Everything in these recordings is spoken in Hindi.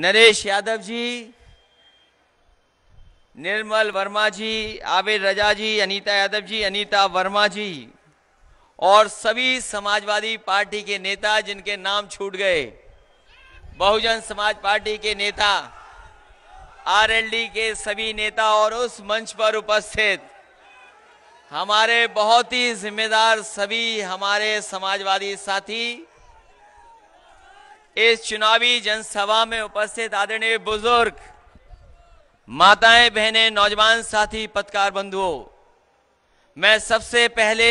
नरेश यादव जी निर्मल वर्मा जी आबिर रजा जी अनीता यादव जी अनीता वर्मा जी और सभी समाजवादी पार्टी के नेता जिनके नाम छूट गए बहुजन समाज पार्टी के नेता आरएलडी के सभी नेता और उस मंच पर उपस्थित हमारे बहुत ही जिम्मेदार सभी हमारे समाजवादी साथी इस चुनावी जनसभा में उपस्थित आदरणीय बुजुर्ग माताएं बहनें नौजवान साथी पत्रकार बंधुओं मैं सबसे पहले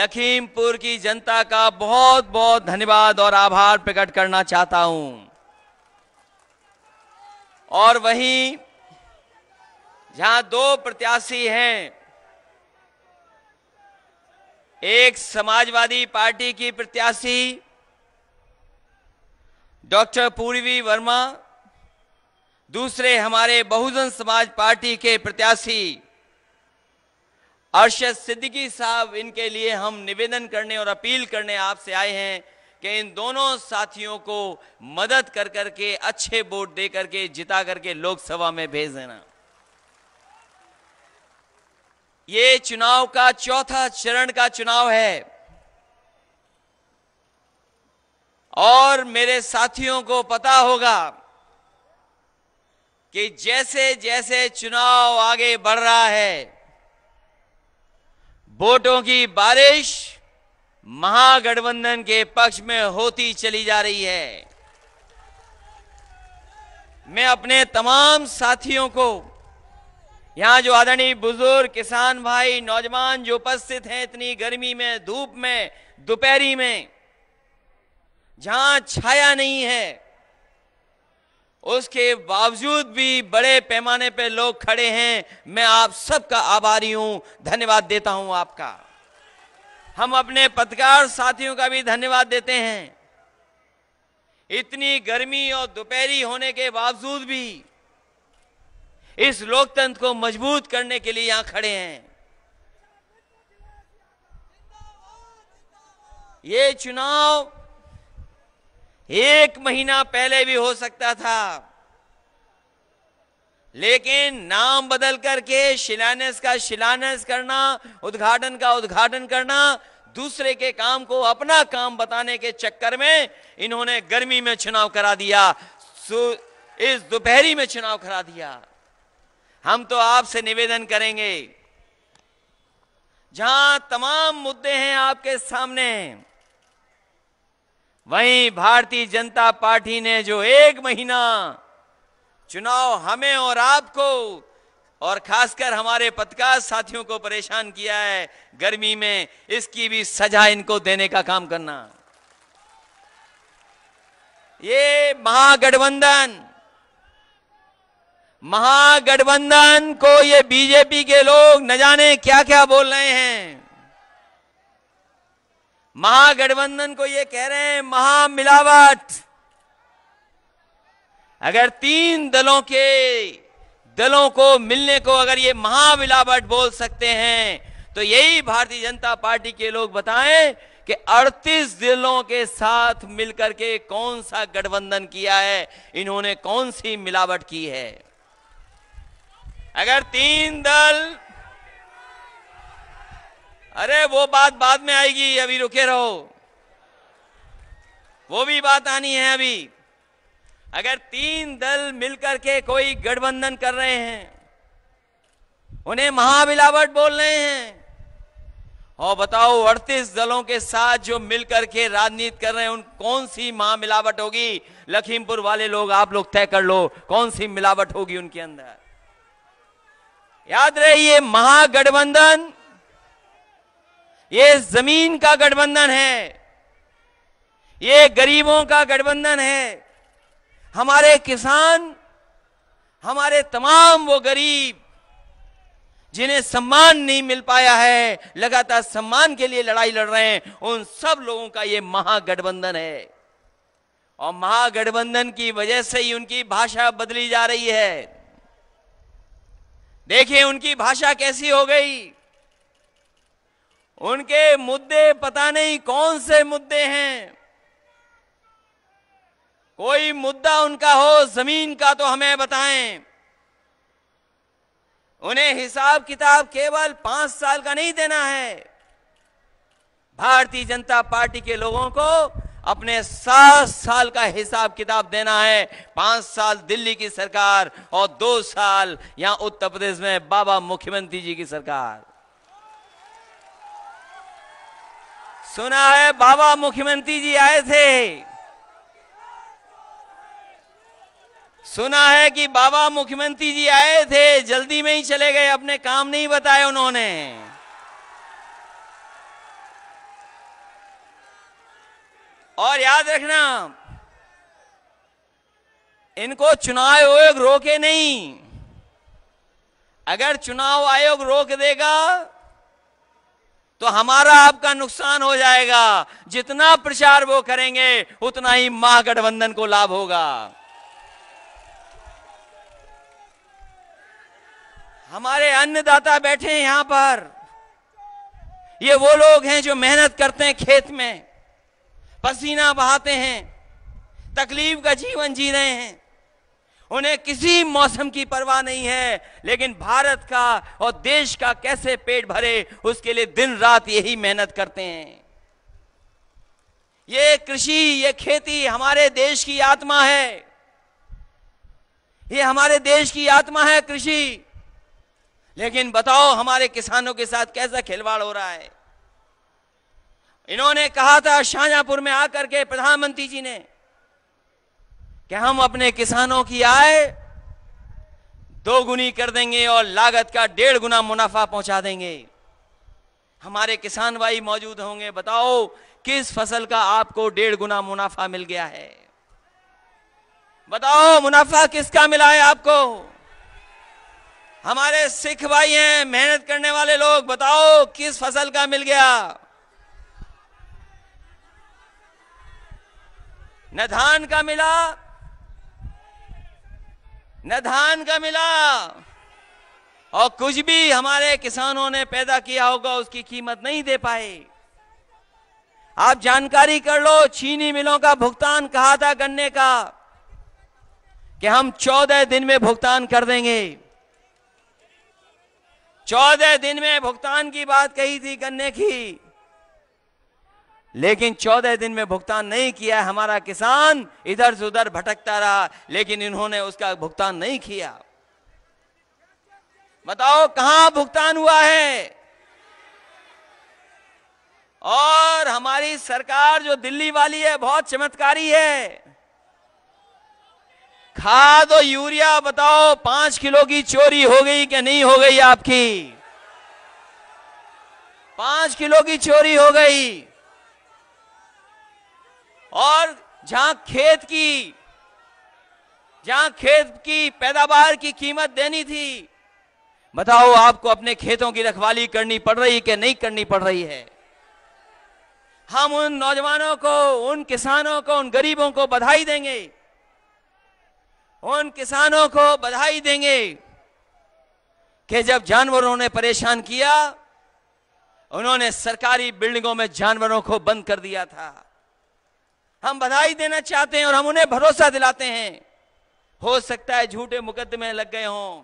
लखीमपुर की जनता का बहुत बहुत धन्यवाद और आभार प्रकट करना चाहता हूं और वहीं जहां दो प्रत्याशी हैं एक समाजवादी पार्टी की प्रत्याशी डॉक्टर पूर्वी वर्मा दूसरे हमारे बहुजन समाज पार्टी के प्रत्याशी अरशद सिद्दीकी साहब इनके लिए हम निवेदन करने और अपील करने आपसे आए हैं कि इन दोनों साथियों को मदद कर करके अच्छे वोट दे करके जिता करके लोकसभा में भेज देना ये चुनाव का चौथा चरण का चुनाव है और मेरे साथियों को पता होगा कि जैसे जैसे चुनाव आगे बढ़ रहा है वोटों की बारिश महागठबंधन के पक्ष में होती चली जा रही है मैं अपने तमाम साथियों को यहां जो आदरणीय बुजुर्ग किसान भाई नौजवान जो उपस्थित हैं इतनी गर्मी में धूप में दोपहरी में जहां छाया नहीं है उसके बावजूद भी बड़े पैमाने पे लोग खड़े हैं मैं आप सबका आभारी हूं धन्यवाद देता हूं आपका हम अपने पत्रकार साथियों का भी धन्यवाद देते हैं इतनी गर्मी और दोपहरी होने के बावजूद भी इस लोकतंत्र को मजबूत करने के लिए यहां खड़े हैं ये चुनाव एक महीना पहले भी हो सकता था लेकिन नाम बदल करके शिलान्यास का शिलान्यास करना उद्घाटन का उद्घाटन करना दूसरे के काम को अपना काम बताने के चक्कर में इन्होंने गर्मी में चुनाव करा दिया इस दोपहरी में चुनाव करा दिया हम तो आपसे निवेदन करेंगे जहां तमाम मुद्दे हैं आपके सामने हैं वहीं भारतीय जनता पार्टी ने जो एक महीना चुनाव हमें और आपको और खासकर हमारे पत्रकार साथियों को परेशान किया है गर्मी में इसकी भी सजा इनको देने का काम करना ये महागठबंधन महागठबंधन को ये बीजेपी के लोग न जाने क्या क्या बोल रहे हैं महागठबंधन को ये कह रहे हैं महामिलावट अगर तीन दलों के दलों को मिलने को अगर ये महामिलावट बोल सकते हैं तो यही भारतीय जनता पार्टी के लोग बताएं कि 38 दलों के साथ मिलकर के कौन सा गठबंधन किया है इन्होंने कौन सी मिलावट की है अगर तीन दल अरे वो बात बाद में आएगी अभी रुके रहो वो भी बात आनी है अभी अगर तीन दल मिलकर के कोई गठबंधन कर रहे हैं उन्हें महामिलावट बोल रहे हैं और बताओ अड़तीस दलों के साथ जो मिलकर के राजनीति कर रहे हैं उन कौन सी महामिलावट होगी लखीमपुर वाले लोग आप लोग तय कर लो कौन सी मिलावट होगी उनके अंदर याद रहे ये महागठबंधन ये जमीन का गठबंधन है ये गरीबों का गठबंधन है हमारे किसान हमारे तमाम वो गरीब जिन्हें सम्मान नहीं मिल पाया है लगातार सम्मान के लिए लड़ाई लड़ रहे हैं उन सब लोगों का ये महागठबंधन है और महागठबंधन की वजह से ही उनकी भाषा बदली जा रही है देखिए उनकी भाषा कैसी हो गई उनके मुद्दे पता नहीं कौन से मुद्दे हैं कोई मुद्दा उनका हो जमीन का तो हमें बताएं उन्हें हिसाब किताब केवल पांच साल का नहीं देना है भारतीय जनता पार्टी के लोगों को अपने सात साल का हिसाब किताब देना है पांच साल दिल्ली की सरकार और दो साल यहां उत्तर प्रदेश में बाबा मुख्यमंत्री जी की सरकार सुना है बाबा मुख्यमंत्री जी आए थे सुना है कि बाबा मुख्यमंत्री जी आए थे जल्दी में ही चले गए अपने काम नहीं बताए उन्होंने और याद रखना इनको चुनाव आयोग रोके नहीं अगर चुनाव आयोग रोक देगा तो हमारा आपका नुकसान हो जाएगा जितना प्रचार वो करेंगे उतना ही महागठबंधन को लाभ होगा हमारे अन्नदाता बैठे हैं यहां पर ये वो लोग हैं जो मेहनत करते हैं खेत में पसीना बहाते हैं तकलीफ का जीवन जी रहे हैं उन्हें किसी मौसम की परवाह नहीं है लेकिन भारत का और देश का कैसे पेट भरे उसके लिए दिन रात यही मेहनत करते हैं ये कृषि ये खेती हमारे देश की आत्मा है ये हमारे देश की आत्मा है कृषि लेकिन बताओ हमारे किसानों के साथ कैसा खिलवाड़ हो रहा है इन्होंने कहा था शाहजहांपुर में आकर के प्रधानमंत्री जी ने कि हम अपने किसानों की आय दोगुनी कर देंगे और लागत का डेढ़ गुना मुनाफा पहुंचा देंगे हमारे किसान भाई मौजूद होंगे बताओ किस फसल का आपको डेढ़ गुना मुनाफा मिल गया है बताओ मुनाफा किसका मिला है आपको हमारे सिख भाई हैं मेहनत करने वाले लोग बताओ किस फसल का मिल गया न धान का मिला न धान का मिला और कुछ भी हमारे किसानों ने पैदा किया होगा उसकी कीमत नहीं दे पाए आप जानकारी कर लो चीनी मिलों का भुगतान कहा था गन्ने का कि हम चौदह दिन में भुगतान कर देंगे चौदह दिन में भुगतान की बात कही थी गन्ने की लेकिन चौदह दिन में भुगतान नहीं किया हमारा किसान इधर से उधर भटकता रहा लेकिन इन्होंने उसका भुगतान नहीं किया बताओ कहां भुगतान हुआ है और हमारी सरकार जो दिल्ली वाली है बहुत चमत्कारी है खाद और यूरिया बताओ पांच किलो की चोरी हो गई कि नहीं हो गई आपकी पांच किलो की चोरी हो गई और जहां खेत की जहां खेत की पैदावार की कीमत देनी थी बताओ आपको अपने खेतों की रखवाली करनी पड़ रही कि नहीं करनी पड़ रही है हम उन नौजवानों को उन किसानों को उन गरीबों को बधाई देंगे उन किसानों को बधाई देंगे कि जब जानवरों ने परेशान किया उन्होंने सरकारी बिल्डिंगों में जानवरों को बंद कर दिया था हम बधाई देना चाहते हैं और हम उन्हें भरोसा दिलाते हैं हो सकता है झूठे मुकदमे लग गए हों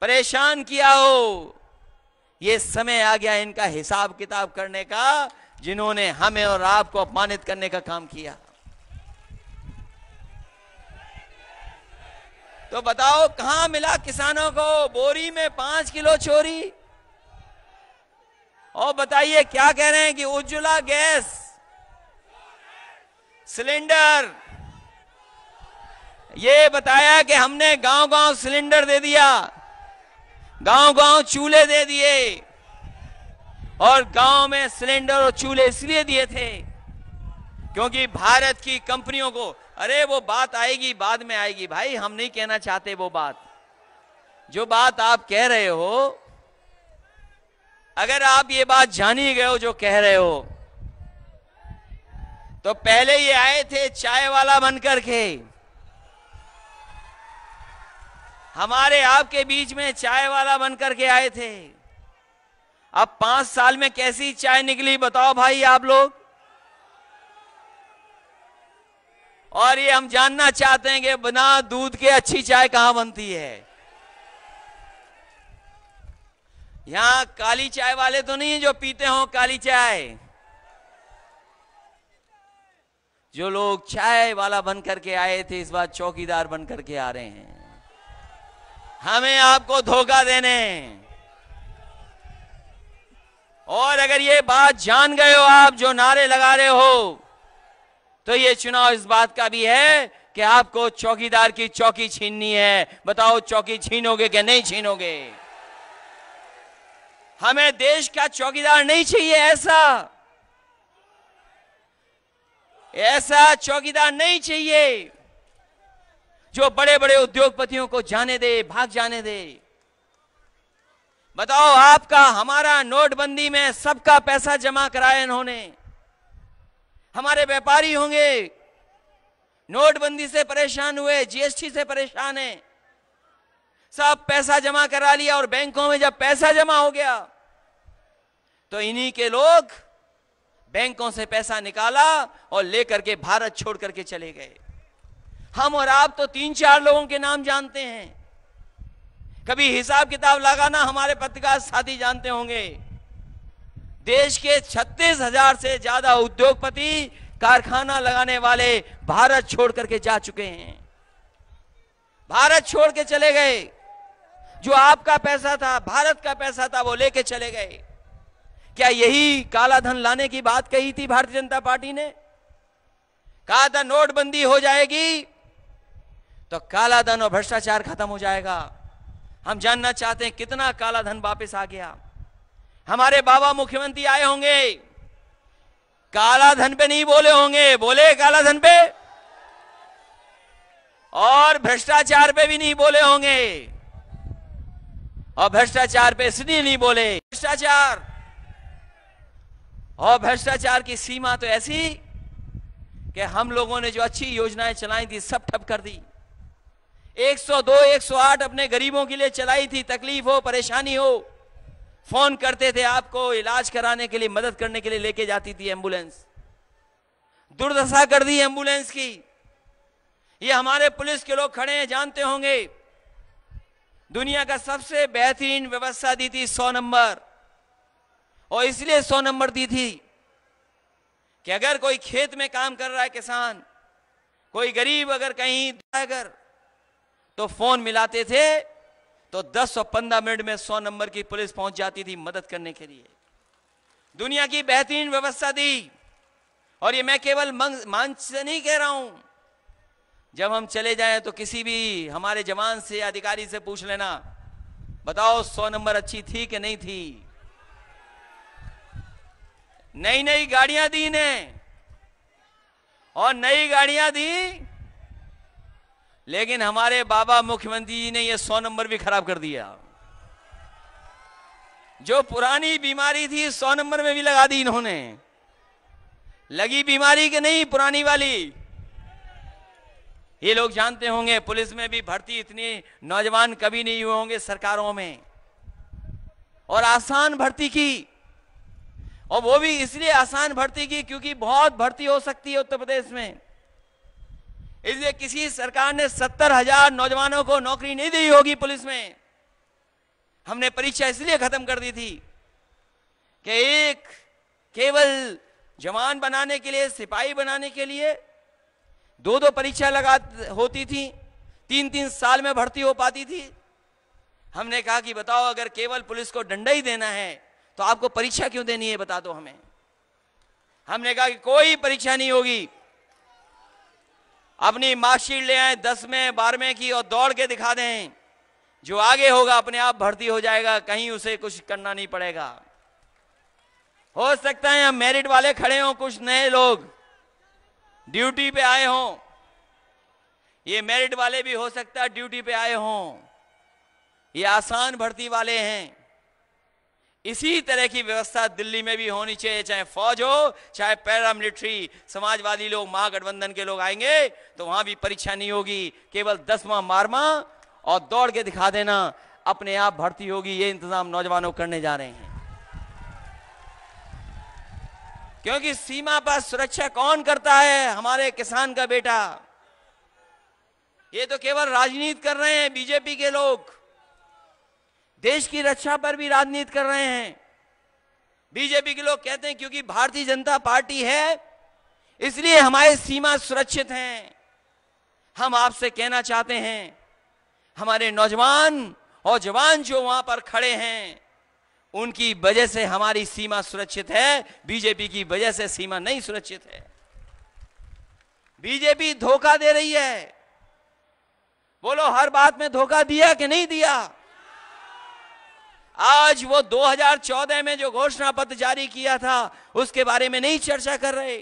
परेशान किया हो ये समय आ गया इनका हिसाब किताब करने का जिन्होंने हमें और आपको अपमानित करने का काम किया तो बताओ कहां मिला किसानों को बोरी में पांच किलो चोरी और बताइए क्या कह रहे हैं कि उज्ज्वला गैस सिलेंडर ये बताया कि हमने गांव गांव सिलेंडर दे दिया गांव गांव चूल्हे दे दिए और गांव में सिलेंडर और चूल्हे इसलिए दिए थे क्योंकि भारत की कंपनियों को अरे वो बात आएगी बाद में आएगी भाई हम नहीं कहना चाहते वो बात जो बात आप कह रहे हो अगर आप ये बात जान ही गए हो जो कह रहे हो तो पहले ये आए थे चाय वाला बनकर के हमारे आपके बीच में चाय वाला बनकर के आए थे अब पांच साल में कैसी चाय निकली बताओ भाई आप लोग और ये हम जानना चाहते हैं कि बिना दूध के अच्छी चाय कहां बनती है यहां काली चाय वाले तो नहीं है जो पीते हो काली चाय जो लोग चाय वाला बन करके आए थे इस बार चौकीदार बन करके आ रहे हैं हमें आपको धोखा देने और अगर ये बात जान गए हो आप जो नारे लगा रहे हो तो ये चुनाव इस बात का भी है कि आपको चौकीदार की चौकी छीननी है बताओ चौकी छीनोगे कि नहीं छीनोगे हमें देश का चौकीदार नहीं चाहिए ऐसा ऐसा चौकीदार नहीं चाहिए जो बड़े बड़े उद्योगपतियों को जाने दे भाग जाने दे बताओ आपका हमारा नोटबंदी में सबका पैसा जमा कराया इन्होंने हमारे व्यापारी होंगे नोटबंदी से परेशान हुए जीएसटी से परेशान है सब पैसा जमा करा लिया और बैंकों में जब पैसा जमा हो गया तो इन्हीं के लोग बैंकों से पैसा निकाला और लेकर के भारत छोड़ करके चले गए हम और आप तो तीन चार लोगों के नाम जानते हैं कभी हिसाब किताब लगाना हमारे पत्रकार साथी जानते होंगे देश के छत्तीस हजार से ज्यादा उद्योगपति कारखाना लगाने वाले भारत छोड़ करके जा चुके हैं भारत छोड़ के चले गए जो आपका पैसा था भारत का पैसा था वो लेके चले गए क्या यही काला धन लाने की बात कही थी भारतीय जनता पार्टी ने कहा था नोटबंदी हो जाएगी तो काला धन और भ्रष्टाचार खत्म हो जाएगा हम जानना चाहते हैं कितना काला धन वापस आ गया हमारे बाबा मुख्यमंत्री आए होंगे काला धन पे नहीं बोले होंगे बोले काला धन पे और भ्रष्टाचार पे भी नहीं बोले होंगे और भ्रष्टाचार पे इसलिए नहीं बोले भ्रष्टाचार और भ्रष्टाचार की सीमा तो ऐसी कि हम लोगों ने जो अच्छी योजनाएं चलाई थी सब ठप कर दी 102, 108 अपने गरीबों के लिए चलाई थी तकलीफ हो परेशानी हो फोन करते थे आपको इलाज कराने के लिए मदद करने के लिए लेके जाती थी एम्बुलेंस दुर्दशा कर दी एम्बुलेंस की ये हमारे पुलिस के लोग खड़े हैं जानते होंगे दुनिया का सबसे बेहतरीन व्यवस्था दी थी सौ नंबर और इसलिए सौ नंबर दी थी कि अगर कोई खेत में काम कर रहा है किसान कोई गरीब अगर कहीं अगर तो फोन मिलाते थे तो 10 और 15 मिनट में 100 नंबर की पुलिस पहुंच जाती थी मदद करने के लिए दुनिया की बेहतरीन व्यवस्था दी और ये मैं केवल मंच से नहीं कह रहा हूं जब हम चले जाएं तो किसी भी हमारे जवान से अधिकारी से पूछ लेना बताओ सौ नंबर अच्छी थी कि नहीं थी नई नई गाड़ियां दी ने और नई गाड़ियां दी लेकिन हमारे बाबा मुख्यमंत्री जी ने ये सौ नंबर भी खराब कर दिया जो पुरानी बीमारी थी सौ नंबर में भी लगा दी इन्होंने लगी बीमारी के नहीं पुरानी वाली ये लोग जानते होंगे पुलिस में भी भर्ती इतनी नौजवान कभी नहीं हुए होंगे सरकारों में और आसान भर्ती की और वो भी इसलिए आसान भर्ती की क्योंकि बहुत भर्ती हो सकती है उत्तर प्रदेश में इसलिए किसी सरकार ने सत्तर हजार नौजवानों को नौकरी नहीं दी होगी पुलिस में हमने परीक्षा इसलिए खत्म कर दी थी कि एक केवल जवान बनाने के लिए सिपाही बनाने के लिए दो दो परीक्षा लगा होती थी तीन तीन साल में भर्ती हो पाती थी हमने कहा कि बताओ अगर केवल पुलिस को डंडा ही देना है तो आपको परीक्षा क्यों देनी है बता दो हमें हमने कहा कि कोई परीक्षा नहीं होगी अपनी मार्कशीट ले आए दसवें बारहवें की और दौड़ के दिखा दें जो आगे होगा अपने आप भर्ती हो जाएगा कहीं उसे कुछ करना नहीं पड़ेगा हो सकता है हम मेरिट वाले खड़े हों कुछ नए लोग ड्यूटी पे आए हों ये मेरिट वाले भी हो सकता है ड्यूटी पे आए हों ये आसान भर्ती वाले हैं इसी तरह की व्यवस्था दिल्ली में भी होनी चाहिए चाहे फौज हो चाहे पैरामिलिट्री समाजवादी लोग महागठबंधन के लोग आएंगे तो वहां भी परीक्षा नहीं होगी केवल दसवां मारवा और दौड़ के दिखा देना अपने आप भर्ती होगी ये इंतजाम नौजवानों करने जा रहे हैं क्योंकि सीमा पर सुरक्षा कौन करता है हमारे किसान का बेटा ये तो केवल राजनीति कर रहे हैं बीजेपी के लोग देश की रक्षा पर भी राजनीति कर रहे हैं बीजेपी के लोग कहते हैं क्योंकि भारतीय जनता पार्टी है इसलिए हमारे सीमा सुरक्षित हैं हम आपसे कहना चाहते हैं हमारे नौजवान और जवान जो वहां पर खड़े हैं उनकी वजह से हमारी सीमा सुरक्षित है बीजेपी की वजह से सीमा नहीं सुरक्षित है बीजेपी धोखा दे रही है बोलो हर बात में धोखा दिया कि नहीं दिया आज वो 2014 में जो घोषणा पत्र जारी किया था उसके बारे में नहीं चर्चा कर रहे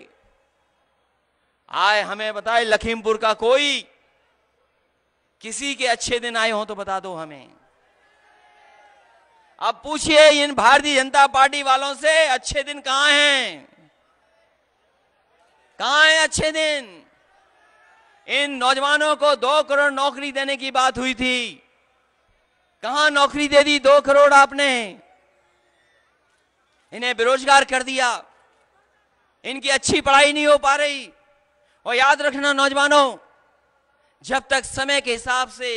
आए हमें बताए लखीमपुर का कोई किसी के अच्छे दिन आए हो तो बता दो हमें अब पूछिए इन भारतीय जनता पार्टी वालों से अच्छे दिन कहां हैं कहां हैं अच्छे दिन इन नौजवानों को दो करोड़ नौकरी देने की बात हुई थी कहा नौकरी दे दी दो करोड़ आपने इन्हें बेरोजगार कर दिया इनकी अच्छी पढ़ाई नहीं हो पा रही और याद रखना नौजवानों जब तक समय के हिसाब से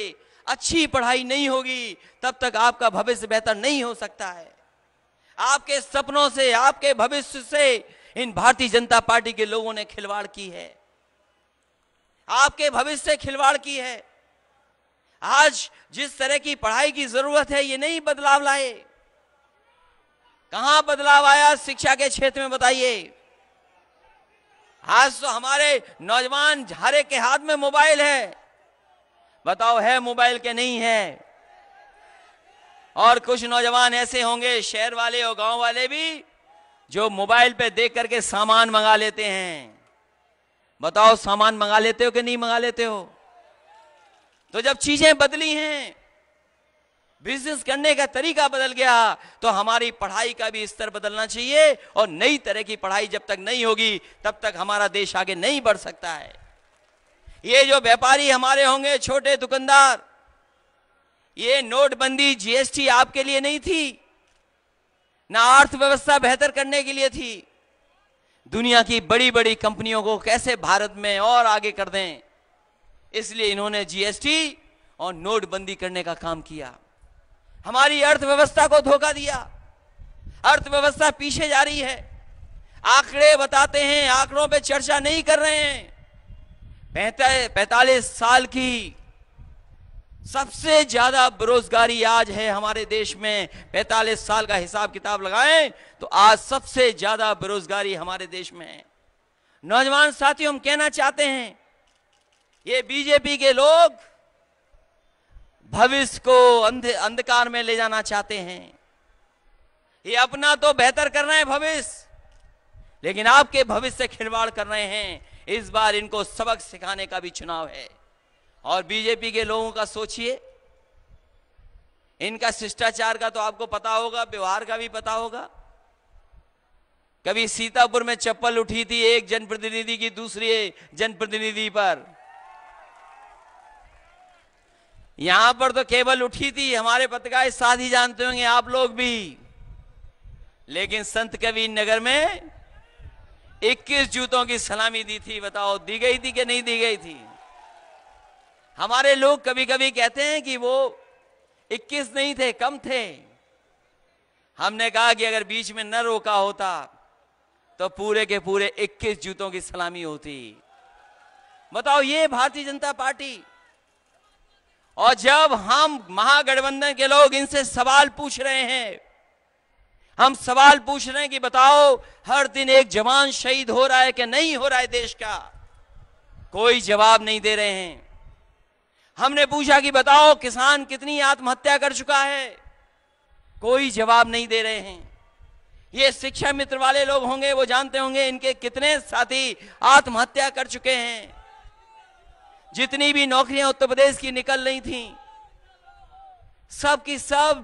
अच्छी पढ़ाई नहीं होगी तब तक आपका भविष्य बेहतर नहीं हो सकता है आपके सपनों से आपके भविष्य से इन भारतीय जनता पार्टी के लोगों ने खिलवाड़ की है आपके भविष्य से खिलवाड़ की है आज जिस तरह की पढ़ाई की जरूरत है ये नहीं बदलाव लाए कहां बदलाव आया शिक्षा के क्षेत्र में बताइए आज तो हमारे नौजवान हर के हाथ में मोबाइल है बताओ है मोबाइल के नहीं है और कुछ नौजवान ऐसे होंगे शहर वाले और गांव वाले भी जो मोबाइल पे देख करके सामान मंगा लेते हैं बताओ सामान मंगा लेते हो कि नहीं मंगा लेते हो तो जब चीजें बदली हैं बिजनेस करने का तरीका बदल गया तो हमारी पढ़ाई का भी स्तर बदलना चाहिए और नई तरह की पढ़ाई जब तक नहीं होगी तब तक हमारा देश आगे नहीं बढ़ सकता है ये जो व्यापारी हमारे होंगे छोटे दुकानदार ये नोटबंदी जीएसटी आपके लिए नहीं थी ना अर्थव्यवस्था बेहतर करने के लिए थी दुनिया की बड़ी बड़ी कंपनियों को कैसे भारत में और आगे कर दें इसलिए इन्होंने जीएसटी और नोटबंदी करने का काम किया हमारी अर्थव्यवस्था को धोखा दिया अर्थव्यवस्था पीछे जा रही है आंकड़े बताते हैं आंकड़ों पे चर्चा नहीं कर रहे हैं पैंतालीस साल की सबसे ज्यादा बेरोजगारी आज है हमारे देश में पैतालीस साल का हिसाब किताब लगाएं तो आज सबसे ज्यादा बेरोजगारी हमारे देश में है नौजवान साथियों हम कहना चाहते हैं ये बीजेपी के लोग भविष्य को अंध अंधकार में ले जाना चाहते हैं ये अपना तो बेहतर करना है भविष्य लेकिन आपके भविष्य से खिलवाड़ कर रहे हैं इस बार इनको सबक सिखाने का भी चुनाव है और बीजेपी के लोगों का सोचिए इनका शिष्टाचार का तो आपको पता होगा व्यवहार का भी पता होगा कभी सीतापुर में चप्पल उठी थी एक जनप्रतिनिधि की दूसरी जनप्रतिनिधि पर यहां पर तो केबल उठी थी हमारे पत्रकार साथ ही जानते होंगे आप लोग भी लेकिन संत कवि नगर में 21 जूतों की सलामी दी थी बताओ दी गई थी कि नहीं दी गई थी हमारे लोग कभी कभी कहते हैं कि वो 21 नहीं थे कम थे हमने कहा कि अगर बीच में न रोका होता तो पूरे के पूरे 21 जूतों की सलामी होती बताओ ये भारतीय जनता पार्टी और जब हम महागठबंधन के लोग इनसे सवाल पूछ रहे हैं हम सवाल पूछ रहे हैं कि बताओ हर दिन एक जवान शहीद हो रहा है कि नहीं हो रहा है देश का कोई जवाब नहीं दे रहे हैं हमने पूछा कि बताओ किसान कितनी आत्महत्या कर चुका है कोई जवाब नहीं दे रहे हैं ये शिक्षा मित्र वाले लोग होंगे वो जानते होंगे इनके कितने साथी आत्महत्या कर चुके हैं जितनी भी नौकरियां उत्तर प्रदेश की निकल रही थी सब की सब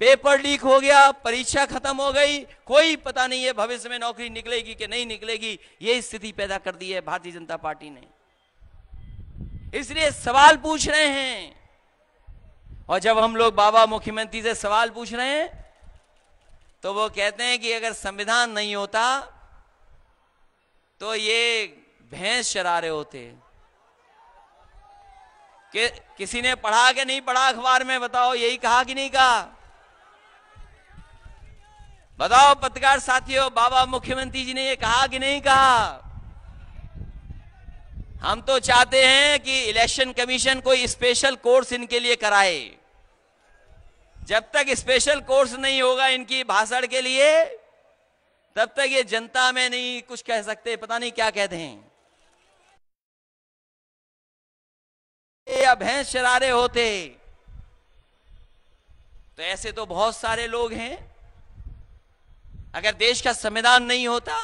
पेपर लीक हो गया परीक्षा खत्म हो गई कोई पता नहीं है भविष्य में नौकरी निकलेगी कि नहीं निकलेगी ये स्थिति पैदा कर दी है भारतीय जनता पार्टी ने इसलिए सवाल पूछ रहे हैं और जब हम लोग बाबा मुख्यमंत्री से सवाल पूछ रहे हैं तो वो कहते हैं कि अगर संविधान नहीं होता तो ये भैंस चरा रहे होते कि किसी ने पढ़ा के नहीं पढ़ा अखबार में बताओ यही कहा कि नहीं कहा बताओ पत्रकार साथियों बाबा मुख्यमंत्री जी ने यह कहा कि नहीं कहा हम तो चाहते हैं कि इलेक्शन कमीशन कोई स्पेशल कोर्स इनके लिए कराए जब तक स्पेशल कोर्स नहीं होगा इनकी भाषण के लिए तब तक ये जनता में नहीं कुछ कह सकते पता नहीं क्या कहते हैं या भैंस रहे होते तो ऐसे तो बहुत सारे लोग हैं अगर देश का संविधान नहीं होता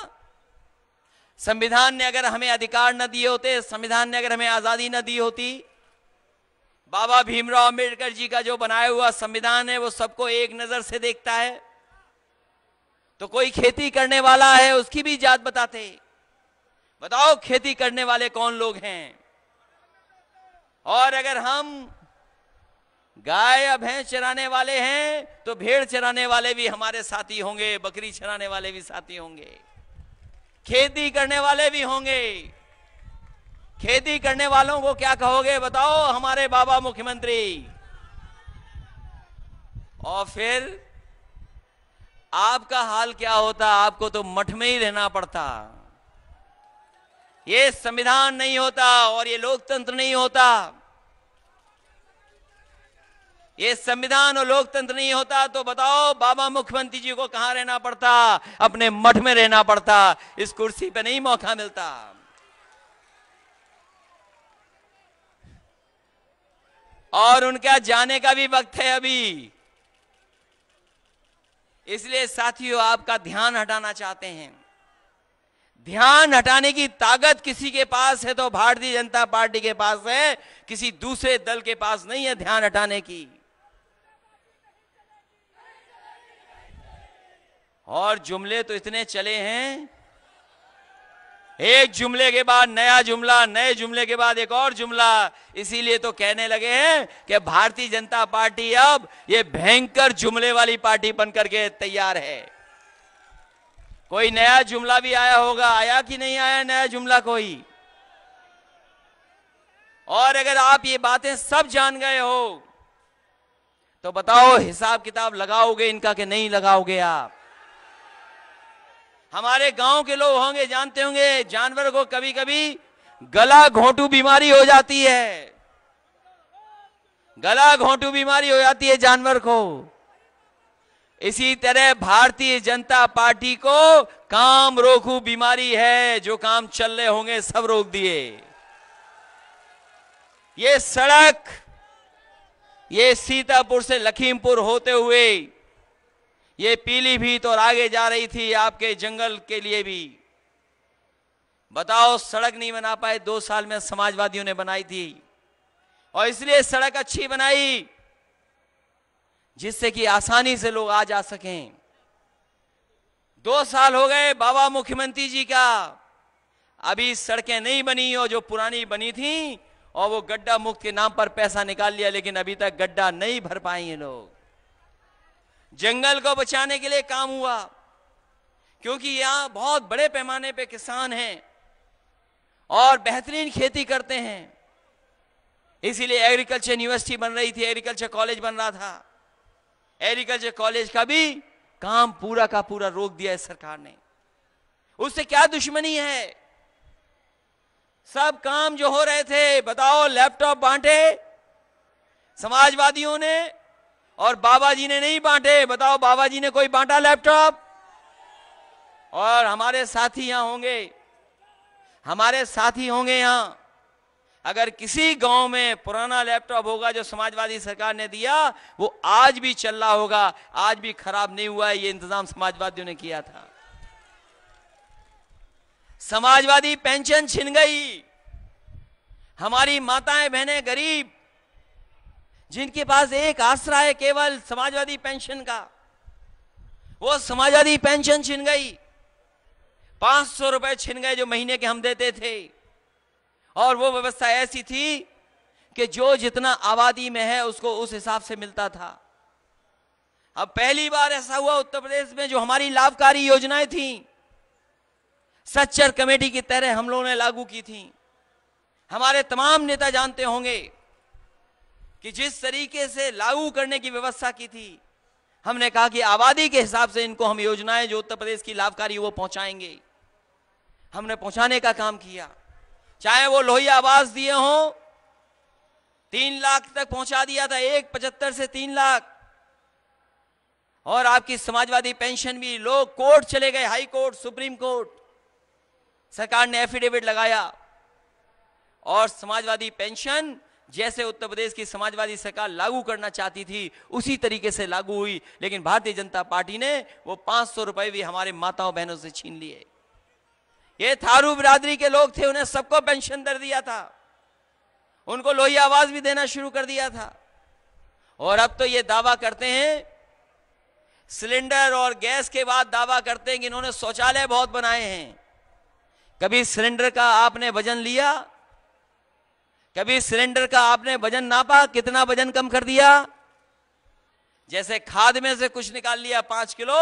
संविधान ने अगर हमें अधिकार न दिए होते संविधान ने अगर हमें आजादी न दी होती बाबा भीमराव अंबेडकर जी का जो बनाया हुआ संविधान है वो सबको एक नजर से देखता है तो कोई खेती करने वाला है उसकी भी जात बताते बताओ खेती करने वाले कौन लोग हैं और अगर हम गाय या भैंस चराने वाले हैं तो भेड़ चराने वाले भी हमारे साथी होंगे बकरी चराने वाले भी साथी होंगे खेती करने वाले भी होंगे खेती करने वालों को क्या कहोगे बताओ हमारे बाबा मुख्यमंत्री और फिर आपका हाल क्या होता आपको तो मठ में ही रहना पड़ता ये संविधान नहीं होता और ये लोकतंत्र नहीं होता ये संविधान और लोकतंत्र नहीं होता तो बताओ बाबा मुख्यमंत्री जी को कहां रहना पड़ता अपने मठ में रहना पड़ता इस कुर्सी पे नहीं मौका मिलता और उनका जाने का भी वक्त है अभी इसलिए साथियों आपका ध्यान हटाना चाहते हैं ध्यान हटाने की ताकत किसी के पास है तो भारतीय जनता पार्टी के पास है किसी दूसरे दल के पास नहीं है ध्यान हटाने की और जुमले तो इतने चले हैं एक जुमले के बाद नया जुमला नए जुमले के बाद एक और जुमला इसीलिए तो कहने लगे हैं कि भारतीय जनता पार्टी अब ये भयंकर जुमले वाली पार्टी बनकर के तैयार है कोई नया जुमला भी आया होगा आया कि नहीं आया नया जुमला कोई और अगर आप ये बातें सब जान गए हो तो बताओ हिसाब किताब लगाओगे इनका कि नहीं लगाओगे आप हमारे गांव के लोग होंगे जानते होंगे जानवर को कभी कभी गला घोटू बीमारी हो जाती है गला घोटू बीमारी हो जाती है जानवर को इसी तरह भारतीय जनता पार्टी को काम रोकू बीमारी है जो काम चल रहे होंगे सब रोक दिए ये सड़क ये सीतापुर से लखीमपुर होते हुए ये पीलीभीत और आगे जा रही थी आपके जंगल के लिए भी बताओ सड़क नहीं बना पाए दो साल में समाजवादियों ने बनाई थी और इसलिए सड़क अच्छी बनाई जिससे कि आसानी से लोग आ जा सकें दो साल हो गए बाबा मुख्यमंत्री जी का अभी सड़कें नहीं बनी और जो पुरानी बनी थी और वो गड्ढा मुक्त के नाम पर पैसा निकाल लिया लेकिन अभी तक गड्ढा नहीं भर पाए हैं लोग जंगल को बचाने के लिए काम हुआ क्योंकि यहां बहुत बड़े पैमाने पे किसान हैं और बेहतरीन खेती करते हैं इसीलिए एग्रीकल्चर यूनिवर्सिटी बन रही थी एग्रीकल्चर कॉलेज बन रहा था एग्रीकल्चर कॉलेज का भी काम पूरा का पूरा रोक दिया है सरकार ने उससे क्या दुश्मनी है सब काम जो हो रहे थे बताओ लैपटॉप बांटे समाजवादियों ने और बाबा जी ने नहीं बांटे बताओ बाबा जी ने कोई बांटा लैपटॉप और हमारे साथी यहां होंगे हमारे साथी होंगे यहां अगर किसी गांव में पुराना लैपटॉप होगा जो समाजवादी सरकार ने दिया वो आज भी चल रहा होगा आज भी खराब नहीं हुआ है ये इंतजाम समाजवादियों ने किया था समाजवादी पेंशन छिन गई हमारी माताएं बहनें गरीब जिनके पास एक आसरा है केवल समाजवादी पेंशन का वो समाजवादी पेंशन छिन गई पांच सौ रुपए छिन गए जो महीने के हम देते थे और वो व्यवस्था ऐसी थी कि जो जितना आबादी में है उसको उस हिसाब से मिलता था अब पहली बार ऐसा हुआ उत्तर प्रदेश में जो हमारी लाभकारी योजनाएं थी सच्चर कमेटी की तरह हम लोगों ने लागू की थी हमारे तमाम नेता जानते होंगे कि जिस तरीके से लागू करने की व्यवस्था की थी हमने कहा कि आबादी के हिसाब से इनको हम योजनाएं जो उत्तर प्रदेश की लाभकारी वो पहुंचाएंगे हमने पहुंचाने का काम किया चाहे वो लोहिया आवास दिए हो तीन लाख तक पहुंचा दिया था एक पचहत्तर से तीन लाख और आपकी समाजवादी पेंशन भी लोग कोर्ट चले गए हाई कोर्ट सुप्रीम कोर्ट सरकार ने एफिडेविट लगाया और समाजवादी पेंशन जैसे उत्तर प्रदेश की समाजवादी सरकार लागू करना चाहती थी उसी तरीके से लागू हुई लेकिन भारतीय जनता पार्टी ने वो पांच सौ रुपए भी हमारे माताओं बहनों से छीन लिए ये थारू बिरादरी के लोग थे उन्हें सबको पेंशन दे दिया था उनको लोही आवाज भी देना शुरू कर दिया था और अब तो ये दावा करते हैं सिलेंडर और गैस के बाद दावा करते हैं कि इन्होंने शौचालय बहुत बनाए हैं कभी सिलेंडर का आपने वजन लिया कभी सिलेंडर का आपने वजन नापा कितना वजन कम कर दिया जैसे खाद में से कुछ निकाल लिया पांच किलो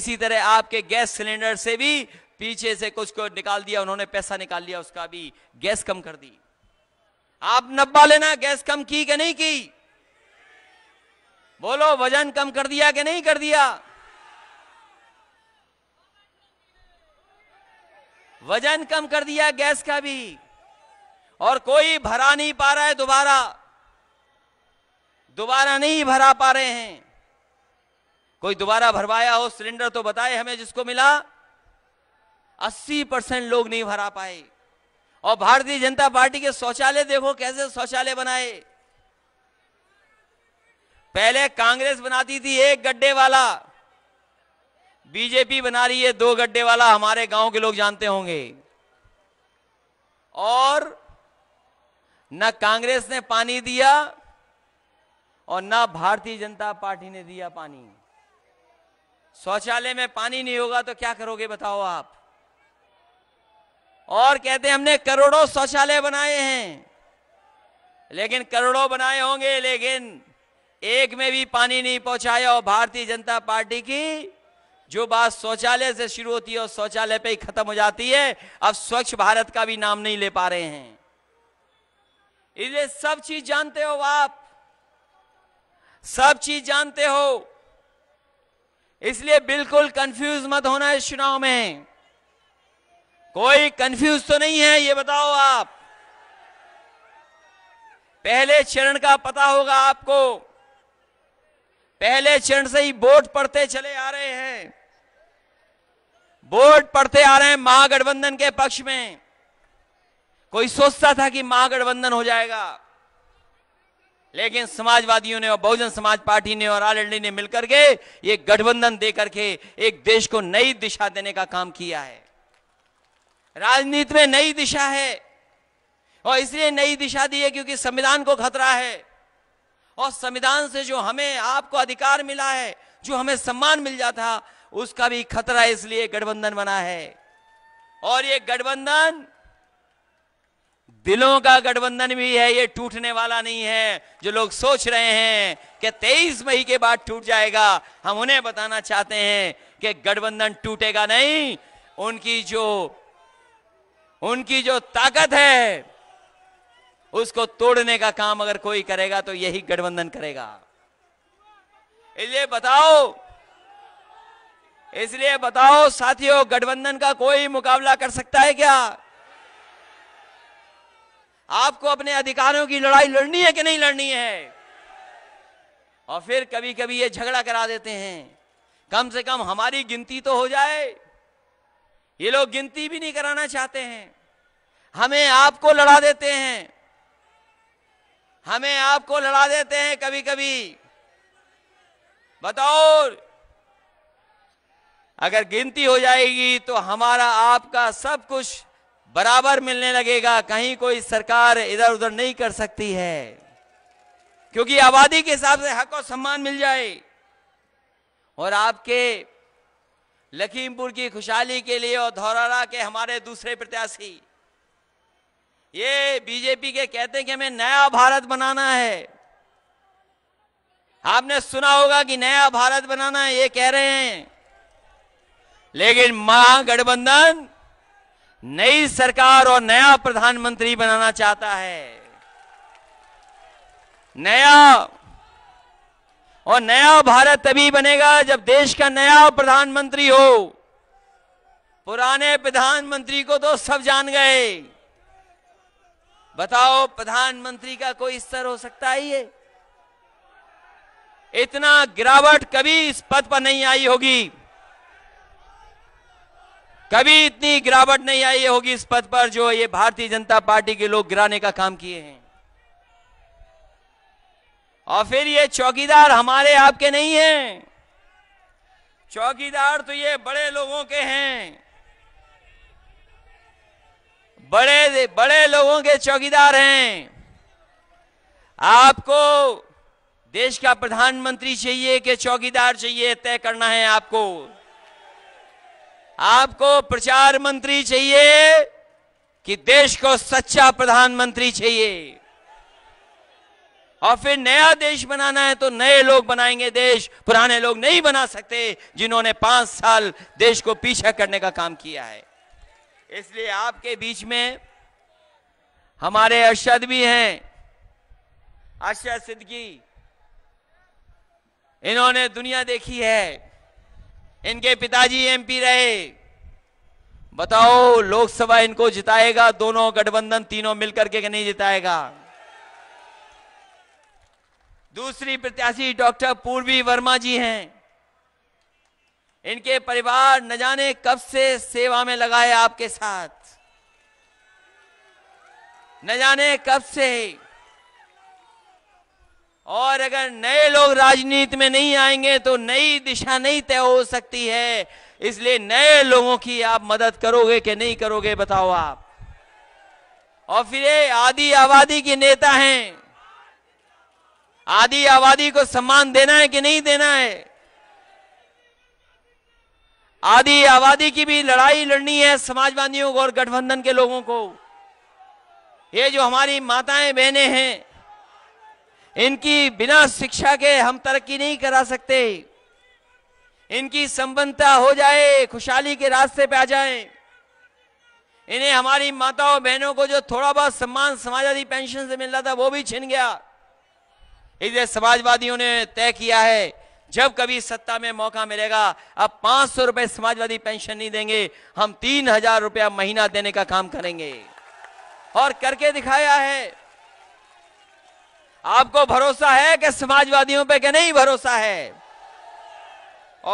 इसी तरह आपके गैस सिलेंडर से भी पीछे से कुछ को निकाल दिया उन्होंने पैसा निकाल लिया उसका भी गैस कम कर दी आप नब्बा लेना गैस कम की कि नहीं की बोलो वजन कम कर दिया कि नहीं कर दिया वजन कम कर दिया गैस का भी और कोई भरा नहीं पा रहा है दोबारा दोबारा नहीं भरा पा रहे हैं कोई दोबारा भरवाया हो सिलेंडर तो बताए हमें जिसको मिला अस्सी परसेंट लोग नहीं भरा पाए और भारतीय जनता पार्टी के शौचालय देखो कैसे शौचालय बनाए पहले कांग्रेस बनाती थी एक गड्ढे वाला बीजेपी बना रही है दो गड्ढे वाला हमारे गांव के लोग जानते होंगे और न कांग्रेस ने पानी दिया और न भारतीय जनता पार्टी ने दिया पानी शौचालय में पानी नहीं होगा तो क्या करोगे बताओ आप और कहते हमने करोड़ों शौचालय बनाए हैं लेकिन करोड़ों बनाए होंगे लेकिन एक में भी पानी नहीं पहुंचाया और भारतीय जनता पार्टी की जो बात शौचालय से शुरू होती है और शौचालय पे ही खत्म हो जाती है अब स्वच्छ भारत का भी नाम नहीं ले पा रहे हैं इसलिए सब चीज जानते हो आप सब चीज जानते हो इसलिए बिल्कुल कंफ्यूज मत होना इस चुनाव में कोई कंफ्यूज तो नहीं है ये बताओ आप पहले चरण का पता होगा आपको पहले चरण से ही वोट पढ़ते चले आ रहे हैं वोट पढ़ते आ रहे हैं महागठबंधन के पक्ष में कोई सोचता था कि महागठबंधन हो जाएगा लेकिन समाजवादियों ने और बहुजन समाज पार्टी ने और आरएलडी ने मिलकर के ये गठबंधन देकर के एक देश को नई दिशा देने का काम किया है राजनीति में नई दिशा है और इसलिए नई दिशा दी है क्योंकि संविधान को खतरा है और संविधान से जो हमें आपको अधिकार मिला है जो हमें सम्मान मिल जाता उसका भी खतरा इसलिए गठबंधन बना है और ये गठबंधन दिलों का गठबंधन भी है ये टूटने वाला नहीं है जो लोग सोच रहे हैं कि 23 मई के बाद टूट जाएगा हम उन्हें बताना चाहते हैं कि गठबंधन टूटेगा नहीं उनकी जो उनकी जो ताकत है उसको तोड़ने का काम अगर कोई करेगा तो यही गठबंधन करेगा इसलिए बताओ इसलिए बताओ साथियों गठबंधन का कोई मुकाबला कर सकता है क्या आपको अपने अधिकारों की लड़ाई लड़नी है कि नहीं लड़नी है और फिर कभी कभी ये झगड़ा करा देते हैं कम से कम हमारी गिनती तो हो जाए ये लोग गिनती भी नहीं कराना चाहते हैं हमें आपको लड़ा देते हैं हमें आपको लड़ा देते हैं कभी कभी बताओ अगर गिनती हो जाएगी तो हमारा आपका सब कुछ बराबर मिलने लगेगा कहीं कोई सरकार इधर उधर नहीं कर सकती है क्योंकि आबादी के हिसाब से हक और सम्मान मिल जाए और आपके लखीमपुर की खुशहाली के लिए और धौरारा के हमारे दूसरे प्रत्याशी ये बीजेपी के कहते हैं कि हमें नया भारत बनाना है आपने सुना होगा कि नया भारत बनाना है ये कह रहे हैं लेकिन महागठबंधन नई सरकार और नया प्रधानमंत्री बनाना चाहता है नया और नया भारत तभी बनेगा जब देश का नया प्रधानमंत्री हो पुराने प्रधानमंत्री को तो सब जान गए बताओ प्रधानमंत्री का कोई स्तर हो सकता है ये इतना गिरावट कभी इस पद पर नहीं आई होगी कभी इतनी गिरावट नहीं आई होगी इस पद पर जो ये भारतीय जनता पार्टी के लोग गिराने का काम किए हैं और फिर ये चौकीदार हमारे आपके नहीं हैं चौकीदार तो ये बड़े लोगों के हैं बड़े बड़े लोगों के चौकीदार हैं आपको देश का प्रधानमंत्री चाहिए कि चौकीदार चाहिए तय करना है आपको आपको प्रचार मंत्री चाहिए कि देश को सच्चा प्रधानमंत्री चाहिए और फिर नया देश बनाना है तो नए लोग बनाएंगे देश पुराने लोग नहीं बना सकते जिन्होंने पांच साल देश को पीछा करने का काम किया है इसलिए आपके बीच में हमारे अरशद भी हैं अरशद सिद्दकी इन्होंने दुनिया देखी है इनके पिताजी एमपी रहे बताओ लोकसभा इनको जिताएगा दोनों गठबंधन तीनों मिलकर के नहीं जिताएगा दूसरी प्रत्याशी डॉक्टर पूर्वी वर्मा जी हैं इनके परिवार न जाने कब से सेवा में लगाए आपके साथ न जाने कब से और अगर नए लोग राजनीति में नहीं आएंगे तो नई दिशा नहीं तय हो सकती है इसलिए नए लोगों की आप मदद करोगे कि नहीं करोगे बताओ आप और फिर ये आदि आबादी के नेता हैं आदि आबादी को सम्मान देना है कि नहीं देना है आदि आबादी की भी लड़ाई लड़नी है समाजवादियों को और गठबंधन के लोगों को ये जो हमारी माताएं बहने हैं इनकी बिना शिक्षा के हम तरक्की नहीं करा सकते इनकी संबंधता हो जाए खुशहाली के रास्ते पे आ जाए इन्हें हमारी माताओं बहनों को जो थोड़ा बहुत सम्मान समाजवादी पेंशन से मिल रहा था वो भी छिन गया इसे समाजवादियों ने तय किया है जब कभी सत्ता में मौका मिलेगा अब पांच सौ रुपए समाजवादी पेंशन नहीं देंगे हम तीन हजार रुपया महीना देने का काम करेंगे और करके दिखाया है आपको भरोसा है कि समाजवादियों पे क्या नहीं भरोसा है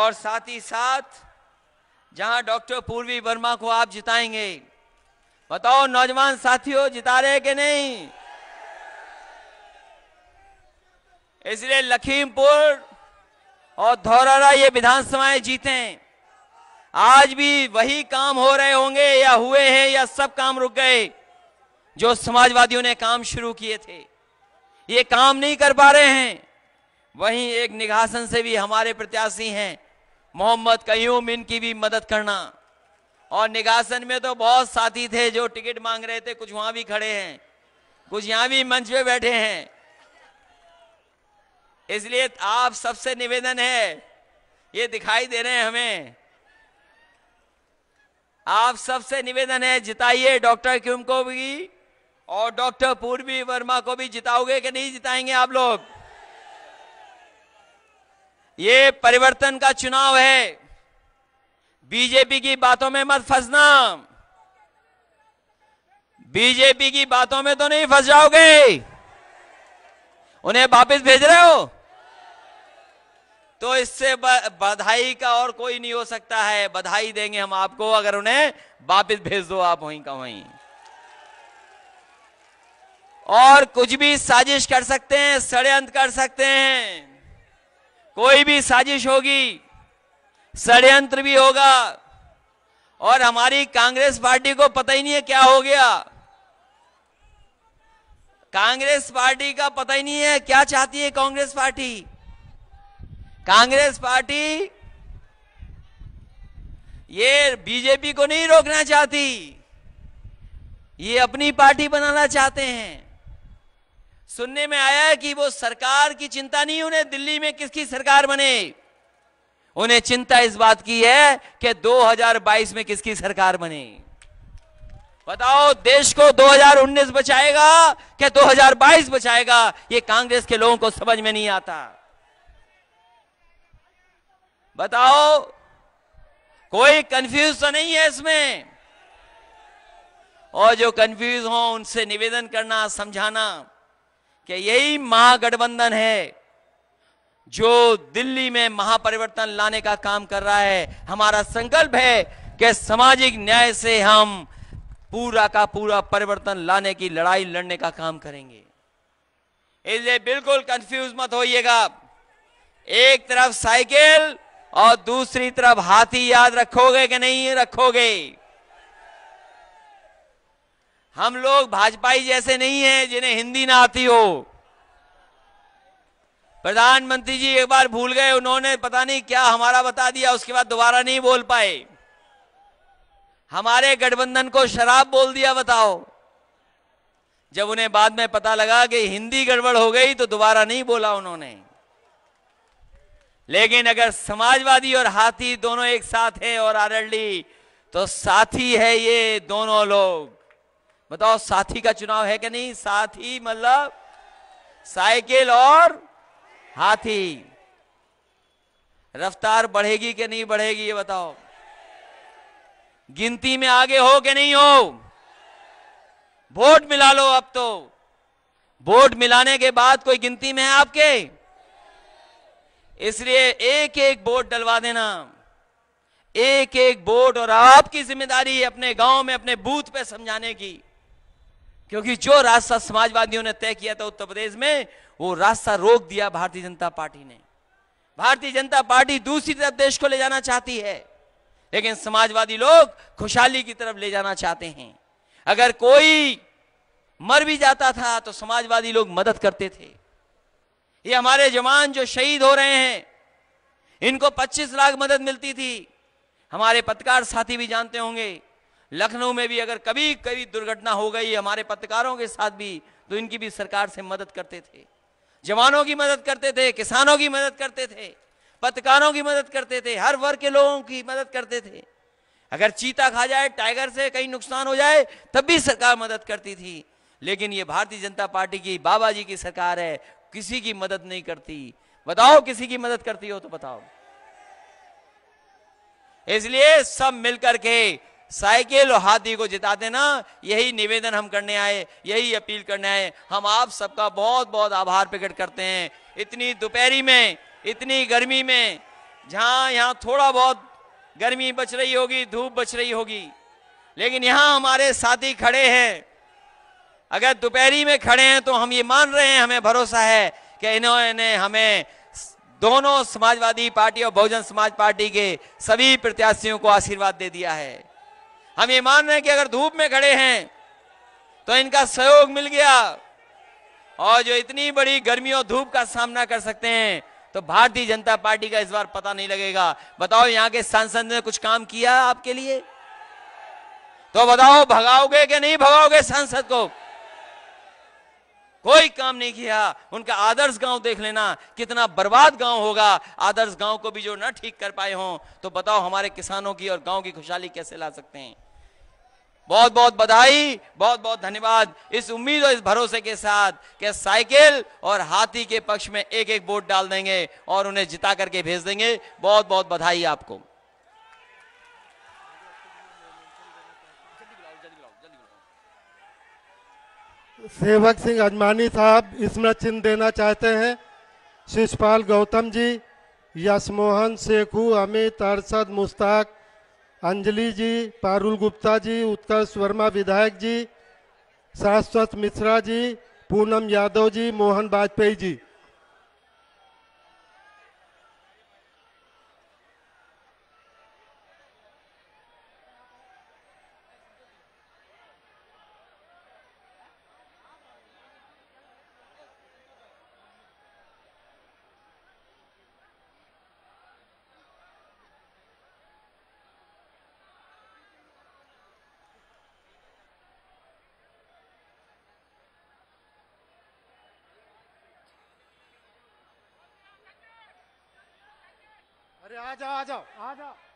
और साथ ही साथ जहां डॉक्टर पूर्वी वर्मा को आप जिताएंगे बताओ नौजवान साथियों जिता रहे कि नहीं इसलिए लखीमपुर और धौरारा ये विधानसभाएं जीते हैं आज भी वही काम हो रहे होंगे या हुए हैं या सब काम रुक गए जो समाजवादियों ने काम शुरू किए थे ये काम नहीं कर पा रहे हैं वहीं एक निघासन से भी हमारे प्रत्याशी हैं मोहम्मद कयूम इनकी भी मदद करना और निघासन में तो बहुत साथी थे जो टिकट मांग रहे थे कुछ वहां भी खड़े हैं कुछ यहां भी मंच पे बैठे हैं इसलिए आप सबसे निवेदन है ये दिखाई दे रहे हैं हमें आप सबसे निवेदन है जिताइए डॉक्टर क्यूम को भी और डॉक्टर पूर्वी वर्मा को भी जिताओगे कि नहीं जिताएंगे आप लोग ये परिवर्तन का चुनाव है बीजेपी की बातों में मत फंसना बीजेपी की बातों में तो नहीं फंस जाओगे उन्हें वापस भेज रहे हो तो इससे बधाई का और कोई नहीं हो सकता है बधाई देंगे हम आपको अगर उन्हें वापिस भेज दो आप वहीं का वहीं और कुछ भी साजिश कर सकते हैं षड्यंत्र कर सकते हैं कोई भी साजिश होगी षड्यंत्र भी होगा और हमारी कांग्रेस पार्टी को पता ही नहीं है क्या हो गया कांग्रेस पार्टी का पता ही नहीं है क्या चाहती है कांग्रेस पार्टी कांग्रेस पार्टी ये बीजेपी को नहीं रोकना चाहती ये अपनी पार्टी बनाना चाहते हैं सुनने में आया है कि वो सरकार की चिंता नहीं उन्हें दिल्ली में किसकी सरकार बने उन्हें चिंता इस बात की है कि 2022 में किसकी सरकार बने बताओ देश को 2019 बचाएगा कि 2022 बचाएगा ये कांग्रेस के लोगों को समझ में नहीं आता बताओ कोई कंफ्यूज तो नहीं है इसमें और जो कंफ्यूज हो उनसे निवेदन करना समझाना कि यही महागठबंधन है जो दिल्ली में महापरिवर्तन लाने का काम कर रहा है हमारा संकल्प है कि सामाजिक न्याय से हम पूरा का पूरा परिवर्तन लाने की लड़ाई लड़ने का काम करेंगे इसलिए बिल्कुल कंफ्यूज मत होइएगा एक तरफ साइकिल और दूसरी तरफ हाथी याद रखोगे कि नहीं रखोगे हम लोग भाजपाई जैसे नहीं हैं जिन्हें हिंदी ना आती हो प्रधानमंत्री जी एक बार भूल गए उन्होंने पता नहीं क्या हमारा बता दिया उसके बाद दोबारा नहीं बोल पाए हमारे गठबंधन को शराब बोल दिया बताओ जब उन्हें बाद में पता लगा कि हिंदी गड़बड़ हो गई तो दोबारा नहीं बोला उन्होंने लेकिन अगर समाजवादी और हाथी दोनों एक साथ हैं और आरएलडी तो साथी है ये दोनों लोग बताओ साथी का चुनाव है कि नहीं साथी मतलब साइकिल और हाथी रफ्तार बढ़ेगी कि नहीं बढ़ेगी ये बताओ गिनती में आगे हो कि नहीं हो वोट मिला लो अब तो वोट मिलाने के बाद कोई गिनती में है आपके इसलिए एक एक वोट डलवा देना एक एक वोट और आपकी जिम्मेदारी है अपने गांव में अपने बूथ पे समझाने की क्योंकि जो रास्ता समाजवादियों ने तय किया था उत्तर प्रदेश में वो रास्ता रोक दिया भारतीय जनता पार्टी ने भारतीय जनता पार्टी दूसरी तरफ देश को ले जाना चाहती है लेकिन समाजवादी लोग खुशहाली की तरफ ले जाना चाहते हैं अगर कोई मर भी जाता था तो समाजवादी लोग मदद करते थे ये हमारे जवान जो शहीद हो रहे हैं इनको 25 लाख मदद मिलती थी हमारे पत्रकार साथी भी जानते होंगे लखनऊ में भी अगर कभी कभी दुर्घटना हो गई हमारे पत्रकारों के साथ भी तो इनकी भी सरकार से मदद करते थे जवानों की मदद करते थे किसानों की मदद करते थे पत्रकारों की मदद करते थे हर वर्ग के लोगों की मदद करते थे अगर चीता खा जाए टाइगर से कहीं नुकसान हो जाए तब भी सरकार मदद करती थी लेकिन ये भारतीय जनता पार्टी की बाबा जी की सरकार है किसी की मदद नहीं करती बताओ किसी की मदद करती हो तो बताओ इसलिए सब मिलकर के साइकिल और हाथी को जिता देना यही निवेदन हम करने आए यही अपील करने आए हम आप सबका बहुत बहुत आभार प्रकट करते हैं इतनी दोपहरी में इतनी गर्मी में जहां यहां थोड़ा बहुत गर्मी बच रही होगी धूप बच रही होगी लेकिन यहां हमारे साथी खड़े हैं अगर दोपहरी में खड़े हैं तो हम ये मान रहे हैं हमें भरोसा है कि इन्होंने हमें दोनों समाजवादी पार्टी और बहुजन समाज पार्टी के सभी प्रत्याशियों को आशीर्वाद दे दिया है हम ये मान रहे हैं कि अगर धूप में खड़े हैं तो इनका सहयोग मिल गया और जो इतनी बड़ी गर्मी और धूप का सामना कर सकते हैं तो भारतीय जनता पार्टी का इस बार पता नहीं लगेगा बताओ यहाँ के सांसद ने कुछ काम किया आपके लिए तो बताओ भगाओगे कि नहीं भगाओगे सांसद को कोई काम नहीं किया उनका आदर्श गांव देख लेना कितना बर्बाद गांव होगा आदर्श गांव को भी जो ना ठीक कर पाए हों तो बताओ हमारे किसानों की और गांव की खुशहाली कैसे ला सकते हैं बहुत बहुत बधाई बहुत बहुत धन्यवाद इस उम्मीद और इस भरोसे के साथ कि साइकिल और हाथी के पक्ष में एक एक वोट डाल देंगे और उन्हें जिता करके भेज देंगे बहुत बहुत बधाई आपको सेवक सिंह अजमानी साहब स्मृत चिन्ह देना चाहते हैं शिषपाल गौतम जी यशमोहन शेखू अमित अरसद मुश्ताक अंजलि जी पारुल गुप्ता जी उत्कर्ष वर्मा विधायक जी शाश्वत मिश्रा जी पूनम यादव जी मोहन वाजपेयी जी जाओ आ जाओ आ जाओ